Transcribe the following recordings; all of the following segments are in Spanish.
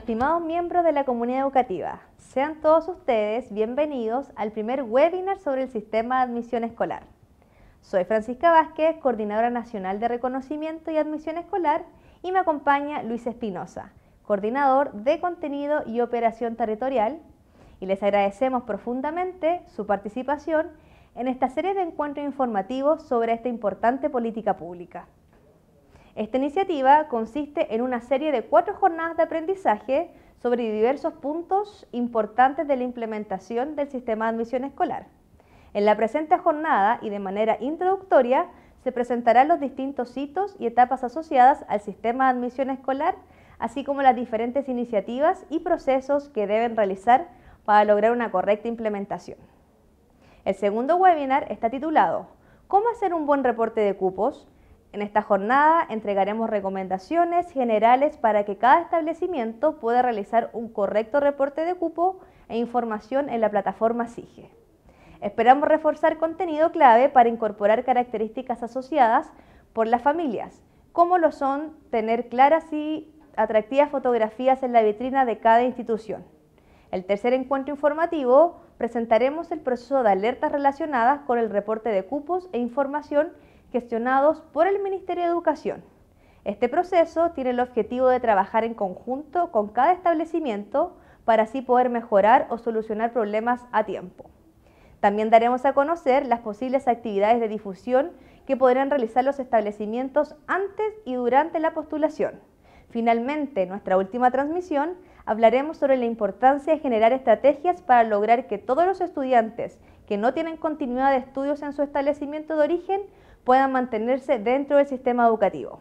Estimados miembros de la comunidad educativa, sean todos ustedes bienvenidos al primer webinar sobre el sistema de admisión escolar. Soy Francisca Vázquez, coordinadora nacional de reconocimiento y admisión escolar, y me acompaña Luis Espinosa, coordinador de contenido y operación territorial, y les agradecemos profundamente su participación en esta serie de encuentros informativos sobre esta importante política pública. Esta iniciativa consiste en una serie de cuatro jornadas de aprendizaje sobre diversos puntos importantes de la implementación del sistema de admisión escolar. En la presente jornada y de manera introductoria se presentarán los distintos hitos y etapas asociadas al sistema de admisión escolar, así como las diferentes iniciativas y procesos que deben realizar para lograr una correcta implementación. El segundo webinar está titulado ¿Cómo hacer un buen reporte de cupos? En esta jornada entregaremos recomendaciones generales para que cada establecimiento pueda realizar un correcto reporte de cupo e información en la plataforma SIGE. Esperamos reforzar contenido clave para incorporar características asociadas por las familias, como lo son tener claras y atractivas fotografías en la vitrina de cada institución. El tercer encuentro informativo presentaremos el proceso de alertas relacionadas con el reporte de cupos e información gestionados por el Ministerio de Educación. Este proceso tiene el objetivo de trabajar en conjunto con cada establecimiento para así poder mejorar o solucionar problemas a tiempo. También daremos a conocer las posibles actividades de difusión que podrán realizar los establecimientos antes y durante la postulación. Finalmente, en nuestra última transmisión, hablaremos sobre la importancia de generar estrategias para lograr que todos los estudiantes que no tienen continuidad de estudios en su establecimiento de origen puedan mantenerse dentro del sistema educativo.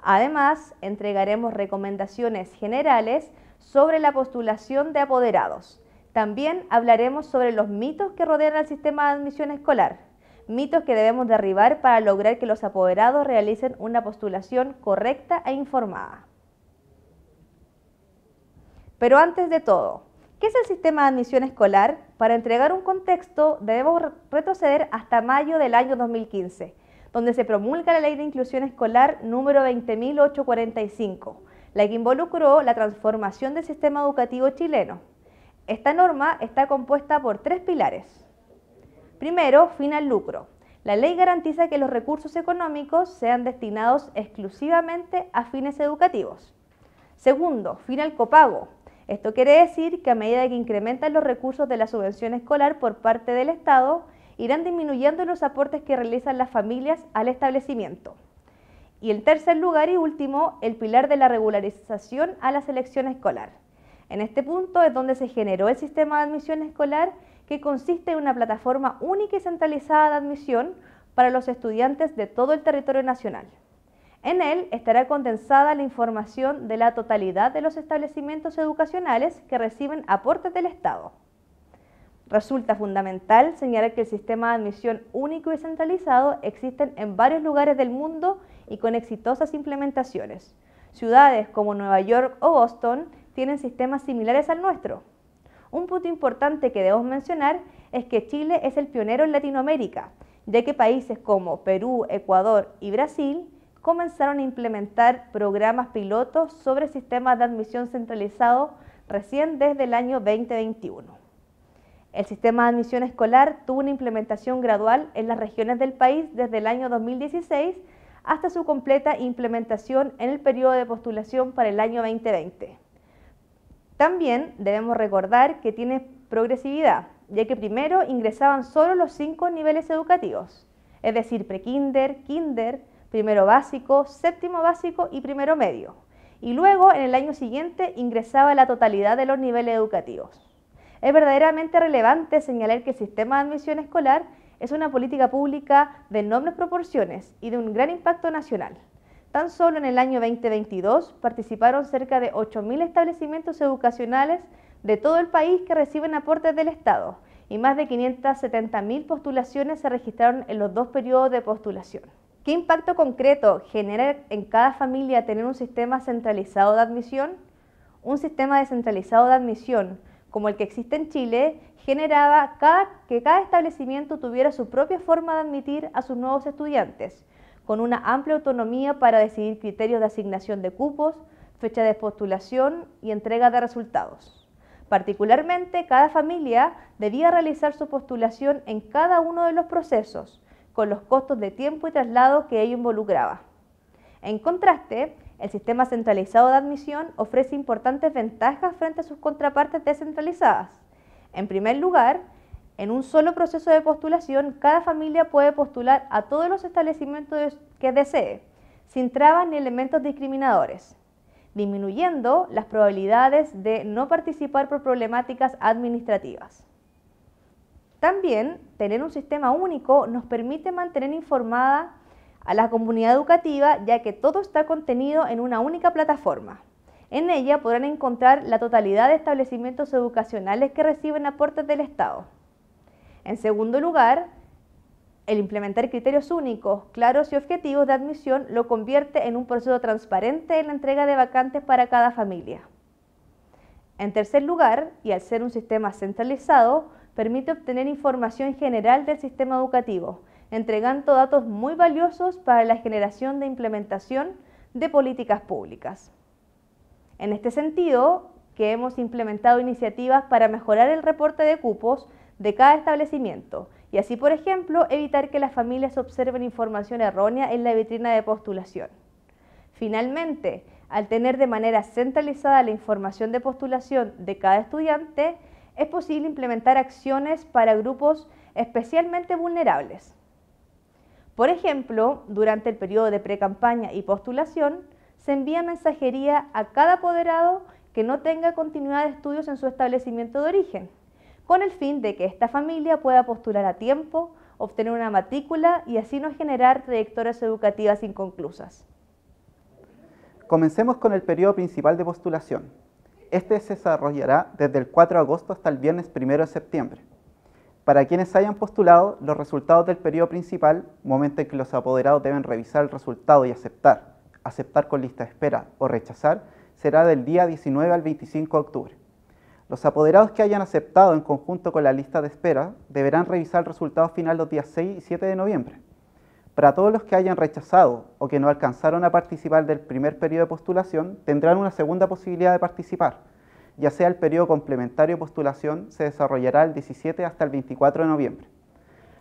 Además, entregaremos recomendaciones generales sobre la postulación de apoderados. También hablaremos sobre los mitos que rodean al sistema de admisión escolar, mitos que debemos derribar para lograr que los apoderados realicen una postulación correcta e informada. Pero antes de todo, ¿Qué es el sistema de admisión escolar? Para entregar un contexto, debemos retroceder hasta mayo del año 2015, donde se promulga la Ley de Inclusión Escolar número 20.845, la que involucró la transformación del sistema educativo chileno. Esta norma está compuesta por tres pilares. Primero, fin al lucro. La ley garantiza que los recursos económicos sean destinados exclusivamente a fines educativos. Segundo, fin al copago esto quiere decir que a medida que incrementan los recursos de la subvención escolar por parte del Estado, irán disminuyendo los aportes que realizan las familias al establecimiento. Y el tercer lugar y último, el pilar de la regularización a la selección escolar. En este punto es donde se generó el sistema de admisión escolar que consiste en una plataforma única y centralizada de admisión para los estudiantes de todo el territorio nacional. En él estará condensada la información de la totalidad de los establecimientos educacionales que reciben aportes del Estado. Resulta fundamental señalar que el sistema de admisión único y centralizado existe en varios lugares del mundo y con exitosas implementaciones. Ciudades como Nueva York o Boston tienen sistemas similares al nuestro. Un punto importante que debemos mencionar es que Chile es el pionero en Latinoamérica, ya que países como Perú, Ecuador y Brasil comenzaron a implementar programas pilotos sobre sistemas de admisión centralizado recién desde el año 2021. El sistema de admisión escolar tuvo una implementación gradual en las regiones del país desde el año 2016 hasta su completa implementación en el periodo de postulación para el año 2020. También debemos recordar que tiene progresividad, ya que primero ingresaban solo los cinco niveles educativos, es decir, prekinder, kinder, kinder primero básico, séptimo básico y primero medio. Y luego, en el año siguiente, ingresaba la totalidad de los niveles educativos. Es verdaderamente relevante señalar que el sistema de admisión escolar es una política pública de enormes proporciones y de un gran impacto nacional. Tan solo en el año 2022 participaron cerca de 8.000 establecimientos educacionales de todo el país que reciben aportes del Estado y más de 570.000 postulaciones se registraron en los dos periodos de postulación. ¿Qué impacto concreto genera en cada familia tener un sistema centralizado de admisión? Un sistema descentralizado de admisión, como el que existe en Chile, generaba que cada establecimiento tuviera su propia forma de admitir a sus nuevos estudiantes, con una amplia autonomía para decidir criterios de asignación de cupos, fecha de postulación y entrega de resultados. Particularmente, cada familia debía realizar su postulación en cada uno de los procesos, con los costos de tiempo y traslado que ello involucraba. En contraste, el sistema centralizado de admisión ofrece importantes ventajas frente a sus contrapartes descentralizadas. En primer lugar, en un solo proceso de postulación, cada familia puede postular a todos los establecimientos que desee, sin trabas ni elementos discriminadores, disminuyendo las probabilidades de no participar por problemáticas administrativas. También tener un sistema único nos permite mantener informada a la comunidad educativa ya que todo está contenido en una única plataforma. En ella podrán encontrar la totalidad de establecimientos educacionales que reciben aportes del Estado. En segundo lugar, el implementar criterios únicos, claros y objetivos de admisión lo convierte en un proceso transparente en la entrega de vacantes para cada familia. En tercer lugar, y al ser un sistema centralizado, permite obtener información general del sistema educativo, entregando datos muy valiosos para la generación de implementación de políticas públicas. En este sentido, que hemos implementado iniciativas para mejorar el reporte de cupos de cada establecimiento y así, por ejemplo, evitar que las familias observen información errónea en la vitrina de postulación. Finalmente, al tener de manera centralizada la información de postulación de cada estudiante, es posible implementar acciones para grupos especialmente vulnerables. Por ejemplo, durante el periodo de precampaña y postulación, se envía mensajería a cada apoderado que no tenga continuidad de estudios en su establecimiento de origen, con el fin de que esta familia pueda postular a tiempo, obtener una matrícula y así no generar trayectorias educativas inconclusas. Comencemos con el periodo principal de postulación, este se desarrollará desde el 4 de agosto hasta el viernes 1 de septiembre. Para quienes hayan postulado, los resultados del periodo principal, momento en que los apoderados deben revisar el resultado y aceptar, aceptar con lista de espera o rechazar, será del día 19 al 25 de octubre. Los apoderados que hayan aceptado en conjunto con la lista de espera deberán revisar el resultado final los días 6 y 7 de noviembre. Para todos los que hayan rechazado o que no alcanzaron a participar del primer periodo de postulación, tendrán una segunda posibilidad de participar. Ya sea el periodo complementario de postulación, se desarrollará del 17 hasta el 24 de noviembre.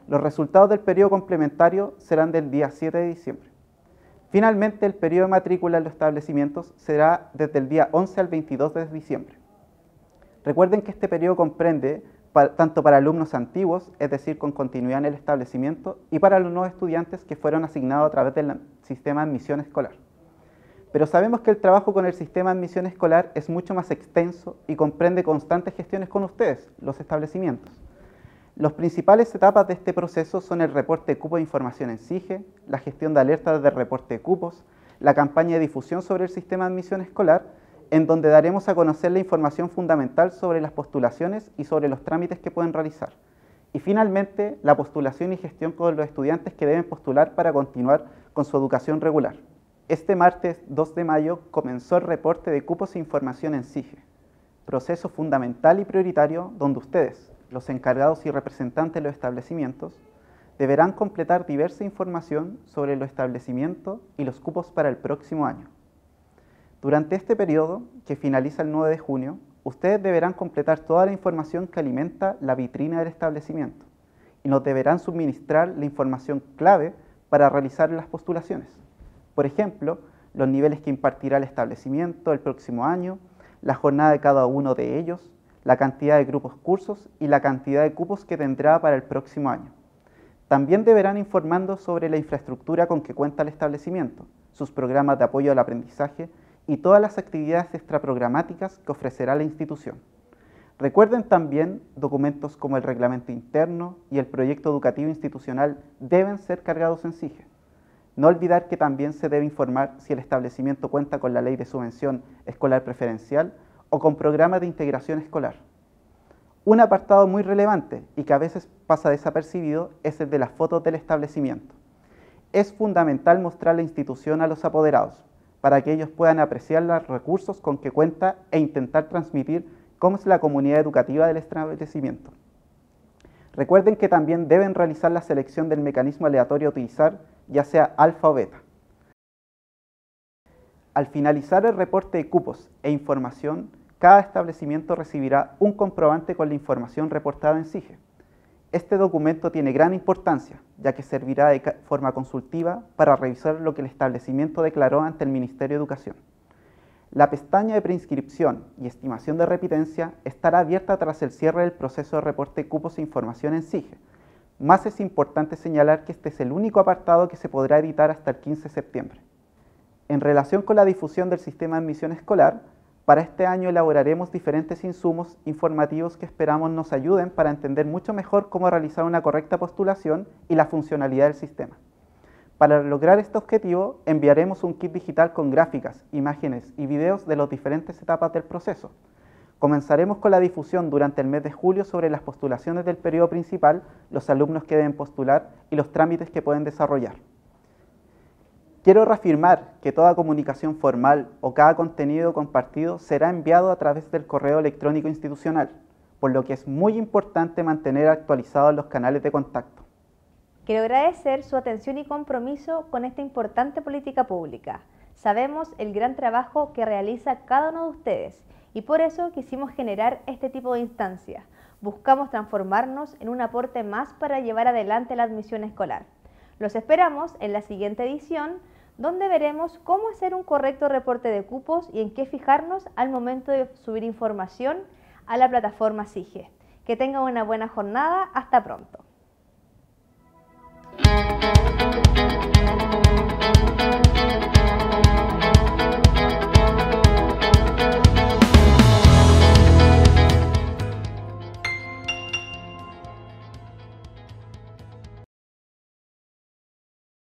Los resultados del periodo complementario serán del día 7 de diciembre. Finalmente, el periodo de matrícula en los establecimientos será desde el día 11 al 22 de diciembre. Recuerden que este periodo comprende tanto para alumnos antiguos, es decir, con continuidad en el establecimiento, y para los nuevos estudiantes que fueron asignados a través del sistema de admisión escolar. Pero sabemos que el trabajo con el sistema de admisión escolar es mucho más extenso y comprende constantes gestiones con ustedes, los establecimientos. Las principales etapas de este proceso son el reporte de cupo de información en SIGE, la gestión de alertas de reporte de cupos, la campaña de difusión sobre el sistema de admisión escolar, en donde daremos a conocer la información fundamental sobre las postulaciones y sobre los trámites que pueden realizar. Y finalmente, la postulación y gestión con los estudiantes que deben postular para continuar con su educación regular. Este martes 2 de mayo comenzó el reporte de cupos e información en SIGE, proceso fundamental y prioritario donde ustedes, los encargados y representantes de los establecimientos, deberán completar diversa información sobre los establecimientos y los cupos para el próximo año. Durante este periodo, que finaliza el 9 de junio, ustedes deberán completar toda la información que alimenta la vitrina del establecimiento y nos deberán suministrar la información clave para realizar las postulaciones. Por ejemplo, los niveles que impartirá el establecimiento el próximo año, la jornada de cada uno de ellos, la cantidad de grupos cursos y la cantidad de cupos que tendrá para el próximo año. También deberán informando sobre la infraestructura con que cuenta el establecimiento, sus programas de apoyo al aprendizaje y todas las actividades extraprogramáticas que ofrecerá la institución. Recuerden también, documentos como el reglamento interno y el proyecto educativo institucional deben ser cargados en SIGE. No olvidar que también se debe informar si el establecimiento cuenta con la ley de subvención escolar preferencial o con programa de integración escolar. Un apartado muy relevante y que a veces pasa desapercibido es el de las fotos del establecimiento. Es fundamental mostrar la institución a los apoderados, para que ellos puedan apreciar los recursos con que cuenta e intentar transmitir cómo es la comunidad educativa del establecimiento. Recuerden que también deben realizar la selección del mecanismo aleatorio a utilizar, ya sea alfa o beta. Al finalizar el reporte de cupos e información, cada establecimiento recibirá un comprobante con la información reportada en SIGE. Este documento tiene gran importancia, ya que servirá de forma consultiva para revisar lo que el establecimiento declaró ante el Ministerio de Educación. La pestaña de preinscripción y estimación de repitencia estará abierta tras el cierre del proceso de reporte de cupos e información en SIGE. Más es importante señalar que este es el único apartado que se podrá editar hasta el 15 de septiembre. En relación con la difusión del sistema de admisión escolar, para este año elaboraremos diferentes insumos informativos que esperamos nos ayuden para entender mucho mejor cómo realizar una correcta postulación y la funcionalidad del sistema. Para lograr este objetivo, enviaremos un kit digital con gráficas, imágenes y videos de las diferentes etapas del proceso. Comenzaremos con la difusión durante el mes de julio sobre las postulaciones del periodo principal, los alumnos que deben postular y los trámites que pueden desarrollar. Quiero reafirmar que toda comunicación formal o cada contenido compartido será enviado a través del correo electrónico institucional, por lo que es muy importante mantener actualizados los canales de contacto. Quiero agradecer su atención y compromiso con esta importante política pública. Sabemos el gran trabajo que realiza cada uno de ustedes y por eso quisimos generar este tipo de instancias. Buscamos transformarnos en un aporte más para llevar adelante la admisión escolar. Los esperamos en la siguiente edición donde veremos cómo hacer un correcto reporte de cupos y en qué fijarnos al momento de subir información a la plataforma SIGE. Que tengan una buena jornada, hasta pronto.